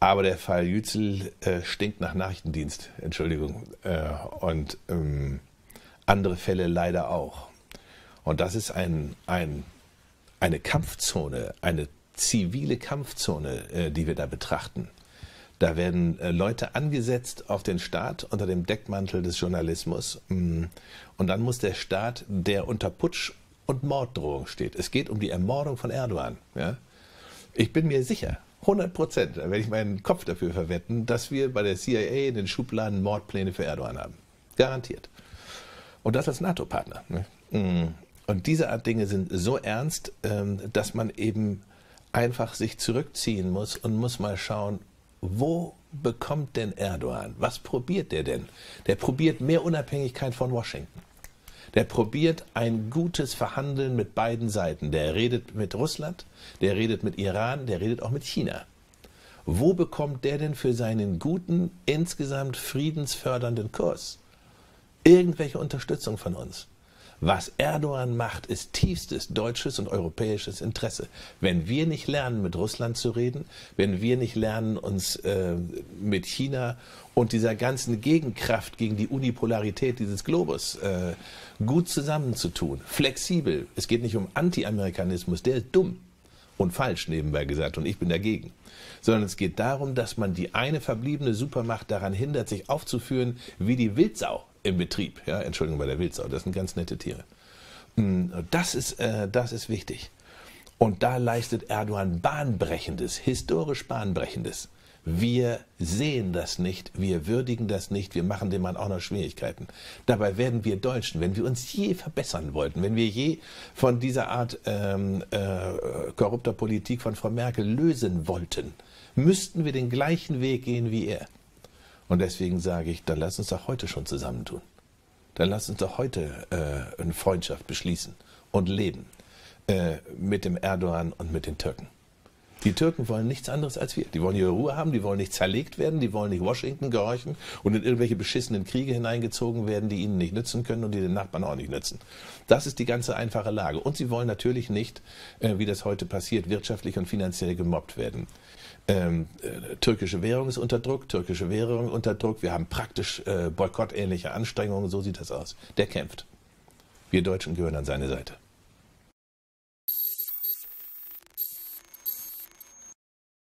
Aber der Fall Jützel äh, stinkt nach Nachrichtendienst, Entschuldigung. Äh, und ähm, andere Fälle leider auch. Und das ist ein, ein, eine Kampfzone, eine zivile Kampfzone, äh, die wir da betrachten. Da werden äh, Leute angesetzt auf den Staat unter dem Deckmantel des Journalismus. Mm. Und dann muss der Staat, der unter Putsch und Morddrohung steht, es geht um die Ermordung von Erdogan. Ja? Ich bin mir sicher, 100 Prozent, da werde ich meinen Kopf dafür verwetten, dass wir bei der CIA in den Schubladen Mordpläne für Erdogan haben. Garantiert. Und das als NATO-Partner. Ne? Mhm. Und diese Art Dinge sind so ernst, ähm, dass man eben einfach sich zurückziehen muss und muss mal schauen, wo bekommt denn Erdogan? Was probiert der denn? Der probiert mehr Unabhängigkeit von Washington. Der probiert ein gutes Verhandeln mit beiden Seiten. Der redet mit Russland, der redet mit Iran, der redet auch mit China. Wo bekommt der denn für seinen guten, insgesamt friedensfördernden Kurs irgendwelche Unterstützung von uns? Was Erdogan macht, ist tiefstes deutsches und europäisches Interesse. Wenn wir nicht lernen, mit Russland zu reden, wenn wir nicht lernen, uns äh, mit China und dieser ganzen Gegenkraft gegen die Unipolarität dieses Globus äh, gut zusammenzutun, flexibel, es geht nicht um Anti-Amerikanismus, der ist dumm und falsch nebenbei gesagt und ich bin dagegen. Sondern es geht darum, dass man die eine verbliebene Supermacht daran hindert, sich aufzuführen wie die Wildsau im Betrieb. Ja, Entschuldigung bei der Wildsau, das sind ganz nette Tiere. Hm, das ist, äh, das ist wichtig. Und da leistet Erdogan bahnbrechendes, historisch bahnbrechendes. Wir sehen das nicht, wir würdigen das nicht, wir machen dem Mann auch noch Schwierigkeiten. Dabei werden wir Deutschen, wenn wir uns je verbessern wollten, wenn wir je von dieser Art ähm, äh, korrupter Politik von Frau Merkel lösen wollten, müssten wir den gleichen Weg gehen wie er. Und deswegen sage ich, dann lass uns doch heute schon zusammentun. Dann lass uns doch heute äh, eine Freundschaft beschließen und leben äh, mit dem Erdogan und mit den Türken. Die Türken wollen nichts anderes als wir. Die wollen ihre Ruhe haben, die wollen nicht zerlegt werden, die wollen nicht Washington gehorchen und in irgendwelche beschissenen Kriege hineingezogen werden, die ihnen nicht nützen können und die den Nachbarn auch nicht nützen. Das ist die ganze einfache Lage. Und sie wollen natürlich nicht, äh, wie das heute passiert, wirtschaftlich und finanziell gemobbt werden. Ähm, äh, türkische Währung ist unter Druck, türkische Währung unter Druck. Wir haben praktisch äh, boykottähnliche Anstrengungen, so sieht das aus. Der kämpft. Wir Deutschen gehören an seine Seite.